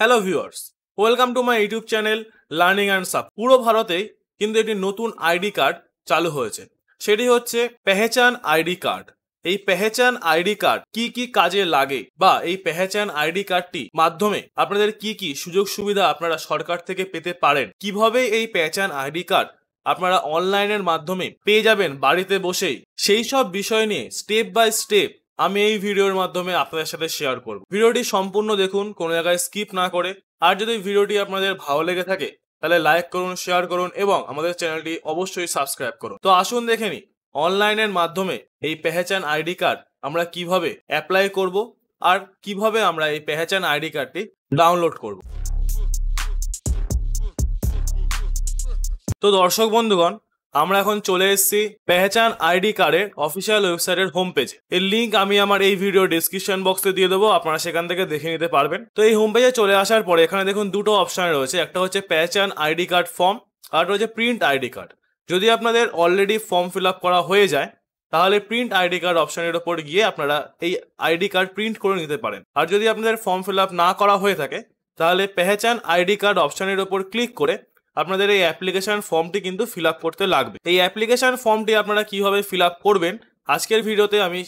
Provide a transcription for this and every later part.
hello viewers welcome to my YouTube channel learning and সাপ পুরো ভারতে কিন্তু একটি নতুন আইডি কার্ড চালু হয়েছে সেটি হচ্ছে পেহেচান আইডি কার্ড এই পেহেচান আইডি কার্ড কি কি কাজে লাগে বা এই পেহেচান আইডি কার্ডটি মাধ্যমে আপনাদের কি কি সুযোগ সুবিধা আপনারা সরকার থেকে পেতে পারেন কিভাবে এই পেহেচান আইডি কার্ড আপনারা অনলাইনের মাধ্যমে পেয়ে যাবেন বাড়িতে বসেই সেই সব বিষয় নিয়ে স্টেপ বাই স্টেপ আমি এই ভিডিওর মাধ্যমে আপনাদের সাথে শেয়ার করব ভিডিওটি সম্পূর্ণ দেখুন কোনো জায়গায় স্কিপ না করে আর যদি ভিডিওটি আপনাদের ভালো লেগে থাকে তাহলে লাইক করুন শেয়ার করুন এবং আমাদের চ্যানেলটি অবশ্যই সাবস্ক্রাইব করুন তো আসুন দেখে নিই অনলাইনের মাধ্যমে এই পেহেচান আইডি কার্ড আমরা কিভাবে অ্যাপ্লাই করব আর কিভাবে আমরা এই পেহেচান আইডি কার্ডটি ডাউনলোড করব তো দর্শক বন্ধুগণ আমরা এখন চলে এসেছি পেহচান আইডি কার্ডের অফিসিয়াল ওয়েবসাইটের হোম পেজ এর লিঙ্ক আমি আমার এই ভিডিও ডিসক্রিপশন বক্সে দিয়ে দেবো আপনারা সেখান থেকে দেখে নিতে পারবেন তো এই হোম পেজে চলে আসার পরে এখানে দেখুন দুটো অপশান রয়েছে একটা হচ্ছে পেহচান আইডি কার্ড ফর্ম আর রয়েছে প্রিন্ট আইডি কার্ড যদি আপনাদের অলরেডি ফর্ম ফিল আপ করা হয়ে যায় তাহলে প্রিন্ট আইডি কার্ড অপশনের ওপর গিয়ে আপনারা এই আইডি কার্ড প্রিন্ট করে নিতে পারেন আর যদি আপনাদের ফর্ম ফিল আপ না করা হয়ে থাকে তাহলে পেহচান আইডি কার্ড অপশনের ওপর ক্লিক করে আপনাদের এই অ্যাপ্লিকেশান ফর্মটি কিন্তু ফিল করতে লাগবে এই অ্যাপ্লিকেশান ফর্মটি আপনারা কীভাবে ফিল করবেন আজকের ভিডিওতে আমি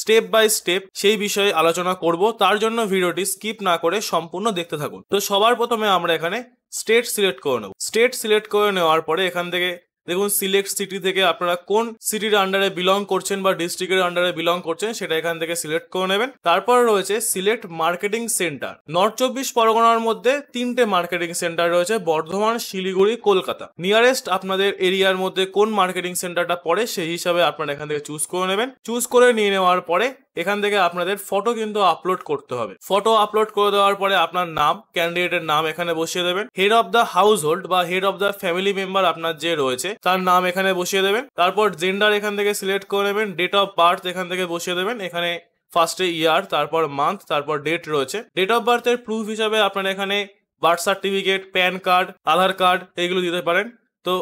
স্টেপ বাই স্টেপ সেই বিষয়ে আলোচনা করব তার জন্য ভিডিওটি স্কিপ না করে সম্পূর্ণ দেখতে থাকুন তো সবার প্রথমে আমরা এখানে স্টেট সিলেক্ট করে নেব স্টেট সিলেক্ট করে নেওয়ার পরে এখান থেকে দেখুন সিলেক্ট সিটি থেকে আপনারা কোন সিটির আন্ডারে বিলং করছেন বা ডিস্ট্রিক্টের আন্ডারে বিলং করছেন সেটা এখান থেকে সিলেক্ট করে নেবেন তারপর রয়েছে সিলেক্ট মার্কেটিং সেন্টার নর্থ চব্বিশ পরগনার মধ্যে তিনটে মার্কেটিং সেন্টার রয়েছে বর্ধমান শিলিগুড়ি কলকাতা নিয়ারেস্ট আপনাদের এরিয়ার মধ্যে কোন মার্কেটিং সেন্টারটা পড়ে সেই হিসাবে আপনারা এখান থেকে চুজ করে নেবেন চুজ করে নিয়ে নেওয়ার পরে এখান থেকে আপনাদের ফটো কিন্তু আপলোড করতে হবে ফটো আপলোড করে দেওয়ার পরে আপনার নাম ক্যান্ডিডেটের নাম এখানে বসিয়ে দেবেন head of the household বা head of the family member আপনার যে রয়েছে তার নাম এখানে বসিয়ে দেবেন তারপর জেন্ডার এখান থেকে সিলেক্ট করে নেবেন ডেট অফ বার্থ এখান থেকে বসিয়ে দেবেন এখানে ফার্স্টে ইয়ার তারপর মান্থ তারপর ডেট রয়েছে ডেট অফ বার্থের প্রুফ হিসাবে আপনারা এখানে birth certificate PAN card Aadhaar card এইগুলো দিতে পারেন তো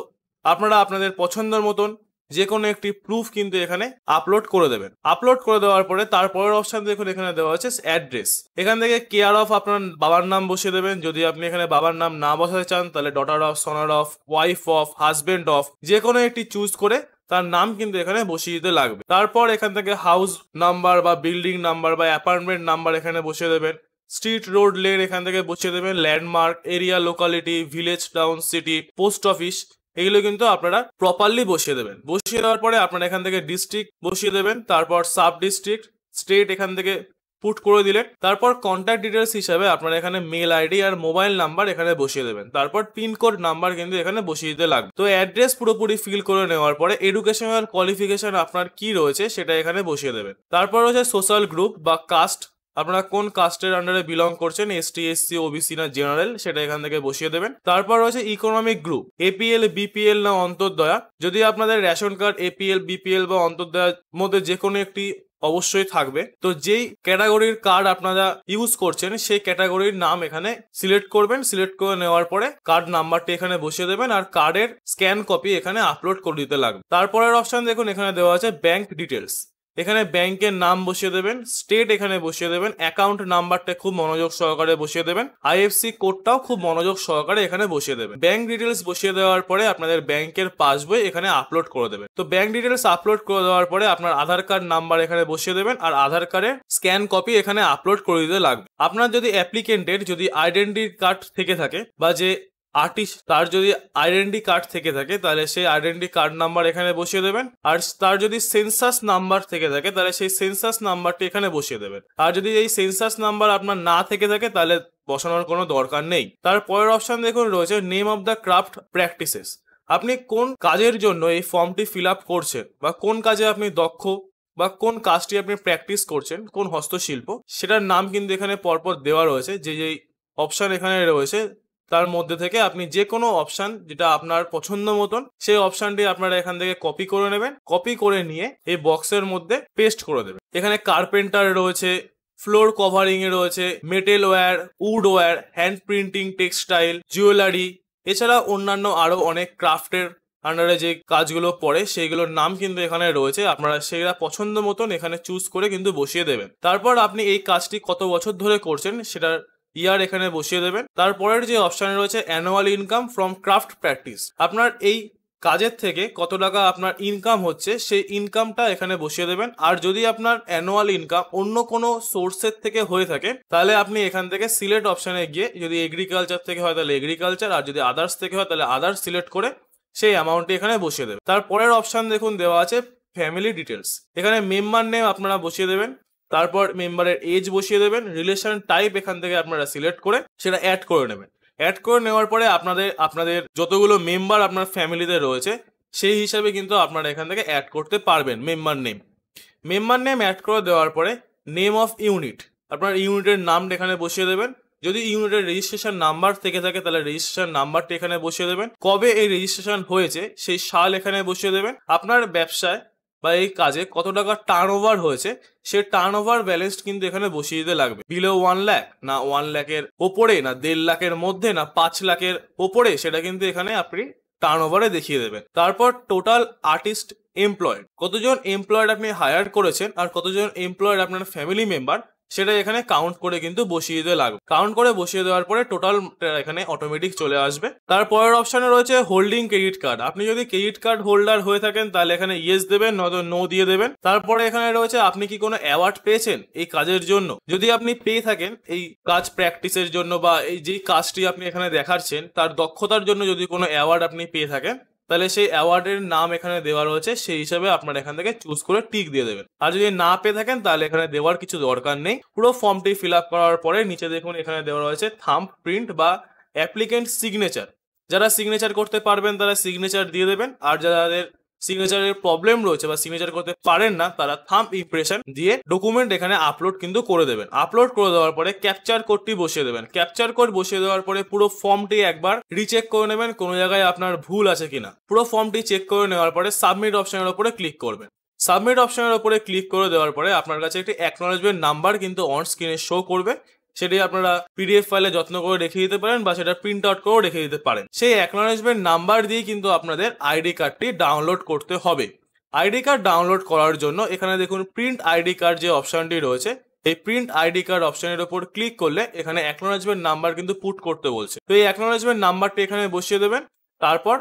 আপনারা আপনাদের পছন্দের মতন যে কোনো একটি প্রুফ কিন্তু এখানে আপলোড করে দেবেন আপলোড করে দেওয়ার পরে তারপরের অপশান দেখুন এখানে দেওয়া হচ্ছে অ্যাড্রেস এখান থেকে কেয়ার অফ আপনার বাবার নাম বসিয়ে দেবেন যদি আপনি এখানে বাবার নাম না বসাতে চান তাহলে daughter of son of wife of husband of যে কোনো একটি চুজ করে তার নাম কিন্তু এখানে বসিয়ে দিতে লাগবে তারপর এখান থেকে হাউস নাম্বার বা বিল্ডিং নাম্বার বা অ্যাপার্টমেন্ট নাম্বার এখানে বসিয়ে দেবেন স্ট্রিট রোড লেন এখান থেকে বসিয়ে দেবেন landmark area locality village town city post office এগুলো কিন্তু আপনারা প্রপারলি বসিয়ে দেবেন বসিয়ে দেওয়ার পরে আপনারা এখান থেকে ডিস্ট্রিক্ট বসিয়ে দেবেন তারপর সাব ডিস্ট্রিক্ট স্টেট এখান থেকে পুট করে দিলে তারপর কন্ট্যাক্ট ডিটেলস হিসাবে আপনারা এখানে মেল আইডি আর মোবাইল নাম্বার এখানে বসিয়ে দেবেন তারপর পিনকোড নাম্বার কিন্তু এখানে বসিয়ে দিতে লাগবে তো অ্যাড্রেস পুরোপুরি ফিল করে নেওয়ার পরে এডুকেশনাল কোয়ালিফিকেশন আপনার কি রয়েছে সেটা এখানে বসিয়ে দেবেন তারপর রয়েছে সোশ্যাল গ্রুপ বা কাস্ট আপনারা কোন কাস্টের আন্ডারে বিলং করছেন এসটি এসসি ওবিসি না জেনারেল সেটা এখান থেকে বসিয়ে দেবেন তারপর রয়েছে ইকোনমিক গ্রুপ এপিএল বিপিএল না অন্তর্দয়া যদি আপনাদের রেশন কার্ড এপিএল বিপিএল বা অন্তর্দয়ার মধ্যে যে কোনো একটি অবশ্যই থাকবে তো যেই ক্যাটাগরির কার্ড আপনারা ইউজ করছেন সেই ক্যাটাগরির নাম এখানে সিলেক্ট করবেন সিলেক্ট করে নেওয়ার পরে কার্ড নাম্বারটি এখানে বসিয়ে দেবেন আর কার্ডের স্ক্যান কপি এখানে আপলোড করে দিতে লাগবে তারপরের অপশন দেখুন এখানে দেওয়া আছে ব্যাংক ডিটেলস এখানে ব্যাংকের নাম বসিয়ে দেবেন স্টেট এখানে বসিয়ে দেবেন অ্যাকাউন্ট নাম্বারটা খুব মনোযোগ সহকারে বসিয়ে দেবেন আইএফসি কোডটাও খুব মনোযোগ সহকারে এখানে বসিয়ে দেবেন ব্যাংক ডিটেলস বসিয়ে দেওয়ার পরে আপনাদের ব্যাংকের পাসবই এখানে আপলোড করে দেবেন তো ব্যাংক ডিটেলস আপলোড করে দেওয়ার পরে আপনার আধার কার্ড নাম্বার এখানে বসিয়ে দেবেন আর আধার কার্ডের স্ক্যান কপি এখানে আপলোড করে দিতে লাগবে আপনার যদি অ্যাপ্লিকেন্টের যদি আইডেন্টি কার্ড থেকে থাকে বা যে আর্টিস্ট তার যদি আইডেন্টি কার্ড থেকে থাকে তাহলে সেই আইডেন্টি কার্ড নাম্বার এখানে বসিয়ে দেবেন আর তার যদি সেন্সাস নাম্বার থেকে থাকে তাহলে সেই সেন্সাস নাম্বারটি এখানে বসিয়ে দেবেন আর যদি এই সেন্সাস নাম্বার আপনার না থেকে থাকে তাহলে বসানোর কোনো দরকার নেই তার পরের অপশন দেখুন রয়েছে name of the craft practices আপনি কোন কাজের জন্য এই ফর্মটি ফিল আপ করছেন বা কোন কাজে আপনি দক্ষ বা কোন কাজটি আপনি প্র্যাকটিস করছেন কোন হস্তশিল্প সেটার নাম কিন্তু এখানে পরপর দেওয়া রয়েছে যে যেই অপশান এখানে রয়েছে তার মধ্যে থেকে আপনি যে কোনো অপশান যেটা আপনার পছন্দ মতন সেই অপশানটি আপনারা এখান থেকে কপি করে নেবেন কপি করে নিয়ে এই বক্সের মধ্যে পেস্ট করে দেবেন এখানে কার্পেন্টার রয়েছে ফ্লোর কভারিং এ রয়েছে metal ware wood ware hand printing textile jewellery এছাড়া অন্যান্য আরও অনেক ক্রাফটের আন্ডারে যে কাজগুলো পড়ে সেইগুলোর নাম কিন্তু এখানে রয়েছে আপনারা সেটা পছন্দ মতন এখানে চুজ করে কিন্তু বসিয়ে দেবেন তারপর আপনি এই কাজটি কত বছর ধরে করছেন সেটার ইয়ার এখানে বসিয়ে দেবেন তারপরের যে অপশানে রয়েছে annual income from craft practice আপনার এই কাজের থেকে কত টাকা আপনার ইনকাম হচ্ছে সেই ইনকামটা এখানে বসিয়ে দেবেন আর যদি আপনার অ্যানুয়াল ইনকাম অন্য কোনো সোর্সের থেকে হয়ে থাকে তাহলে আপনি এখান থেকে সিলেক্ট অপশানে গিয়ে যদি এগ্রিকালচার থেকে হয় তাহলে এগ্রিকালচার আর যদি আদার্স থেকে হয় তাহলে আদার্স সিলেক্ট করে সেই অ্যামাউন্টটি এখানে বসিয়ে দেবেন তারপরের অপশান দেখুন দেওয়া আছে ফ্যামিলি ডিটেলস এখানে মেম্বার নেম আপনারা বসিয়ে দেবেন তারপর মেম্বারের এজ বসিয়ে দেবেন রিলেশন টাইপ এখান থেকে আপনারা সিলেক্ট করে সেটা অ্যাড করে নেবেন অ্যাড করে নেওয়ার পরে আপনাদের আপনাদের যতগুলো মেম্বার আপনার ফ্যামিলিতে রয়েছে সেই হিসাবে কিন্তু আপনারা এখান থেকে অ্যাড করতে পারবেন member name member name add করে দেওয়ার পরে নেম অফ ইউনিট আপনার ইউনিটের নাম এখানে বসিয়ে দেবেন যদি ইউনিটের রেজিস্ট্রেশন নাম্বার থেকে থাকে তাহলে রেজিস্ট্রেশন নাম্বারটি এখানে বসিয়ে দেবেন কবে এই রেজিস্ট্রেশন হয়েছে সেই সাল এখানে বসিয়ে দেবেন আপনার ব্যবসায় বা এই কাজে কত টাকা টার্ন ওভার হয়েছে সে টার্ন ওভার ব্যালেন্স কিন্তু এখানে বসিয়ে দিতে লাগবে বিলো ওয়ান লাখ না ওয়ান লাখের ওপরে না দেড় লাখের মধ্যে না পাঁচ লাখের ওপরে সেটা কিন্তু এখানে আপনি টার্ন ওভারে দেখিয়ে দেবেন তারপর টোটাল আর্টিস্ট এমপ্লয়েড কতজন এমপ্লয়েড আপনি হায়ার করেছেন আর কতজন এমপ্লয়েড আপনার ফ্যামিলি মেম্বার সেটা এখানে কাউন্ট করে কিন্তু বসিয়ে দিয়ে লাগবে কাউন্ট করে বসিয়ে দেওয়ার পরে টোটাল এখানে অটোমেটিক চলে আসবে তারপরের অপশানে রয়েছে হোল্ডিং ক্রেডিট কার্ড আপনি যদি ক্রেডিট কার্ড হোল্ডার হয়ে থাকেন তাহলে এখানে ইয়েস দেবেন নয়তো নো দিয়ে দেবেন তারপরে এখানে রয়েছে আপনি কি কোনো অ্যাওয়ার্ড পেয়েছেন এই কাজের জন্য যদি আপনি পেয়ে থাকেন এই কাজ প্র্যাকটিসের জন্য বা এই যে কাজটি আপনি এখানে দেখাচ্ছেন তার দক্ষতার জন্য যদি কোনো অ্যাওয়ার্ড আপনি পেয়ে থাকেন তাহলে সেই অ্যাওয়ার্ডের নাম এখানে দেওয়া রয়েছে সেই হিসাবে আপনারা এখান থেকে চুজ করে টিক দিয়ে দেবেন আর যদি না পেয়ে থাকেন তাহলে এখানে দেওয়ার কিছু দরকার নেই পুরো ফর্মটি ফিল আপ করার পরে নিচে দেখুন এখানে দেওয়া রয়েছে থাম্প প্রিন্ট বা অ্যাপ্লিকেন্ট সিগনেচার যারা সিগনেচার করতে পারবেন তারা সিগনেচার দিয়ে দেবেন আর যাদের সিগনেচারের প্রবলেম রয়েছে বা সিগনেচার করতে পারেন না তারা থাম ইম্প্রেশন দিয়ে ডকুমেন্ট এখানে আপলোড কিন্তু করে দেবেন আপলোড করে দেওয়ার পরে ক্যাপচার কোডটি বসিয়ে দেবেন ক্যাপচার কোড বসিয়ে দেওয়ার পরে পুরো ফর্মটি একবার রিচেক করে নেবেন কোনো জায়গায় আপনার ভুল আছে কিনা পুরো ফর্মটি চেক করে নেওয়ার পরে সাবমিট অপশনের উপরে ক্লিক করবেন সাবমিট অপশনের উপরে ক্লিক করে দেওয়ার পরে আপনার কাছে একটি অ্যাকনোলেজমেন্ট নাম্বার কিন্তু অন স্ক্রিনে শো করবে সেটি আপনারা পিডিএফ ফাইলে যত্ন করে রেখে দিতে পারেন বা সেটা প্রিন্ট আউট করেও রেখে দিতে পারেন সেই অ্যাকনোলেজমেন্ট নাম্বার দিয়ে কিন্তু আপনাদের আইডি কার্ডটি ডাউনলোড করতে হবে আইডি কার্ড ডাউনলোড করার জন্য এখানে দেখুন প্রিন্ট আইডি কার্ড যে অপশনটি রয়েছে এই প্রিন্ট আইডি কার্ড অপশনের উপর ক্লিক করলে এখানে অ্যাকনোলেজমেন্ট নাম্বার কিন্তু পুট করতে বলছে তো এই অ্যাকনোলেজমেন্ট নাম্বারটি এখানে বসিয়ে দেবেন তারপর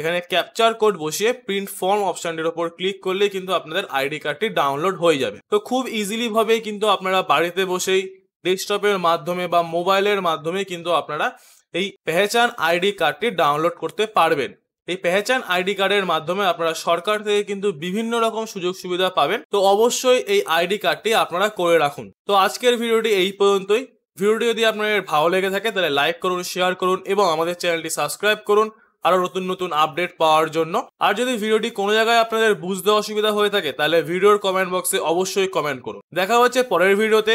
এখানে ক্যাপচার কোড বসিয়ে প্রিন্ট ফর্ম অপশনটির ওপর ক্লিক করলে কিন্তু আপনাদের আইডি কার্ডটি ডাউনলোড হয়ে যাবে তো খুব ইজিলিভাবেই কিন্তু আপনারা বাড়িতে বসেই ডেস্কটপের মাধ্যমে বা মোবাইলের মাধ্যমে কিন্তু আপনারা এই পেহচান আইডি কার্ডটি ডাউনলোড করতে পারবেন এই পেহচান আইডি কার্ডের মাধ্যমে আপনারা সরকার থেকে কিন্তু বিভিন্ন রকম সুযোগ সুবিধা পাবেন তো অবশ্যই এই আইডি কার্ডটি আপনারা করে রাখুন তো আজকের ভিডিওটি এই পর্যন্তই ভিডিওটি যদি আপনাদের ভালো লেগে থাকে তাহলে লাইক করুন শেয়ার করুন এবং আমাদের চ্যানেলটি সাবস্ক্রাইব করুন আরও নতুন নতুন আপডেট পাওয়ার জন্য আর যদি ভিডিওটি কোনো জায়গায় আপনাদের বুঝতে অসুবিধা হয়ে থাকে তাহলে ভিডিওর কমেন্ট বক্সে অবশ্যই কমেন্ট করুন দেখা হচ্ছে পরের ভিডিওতে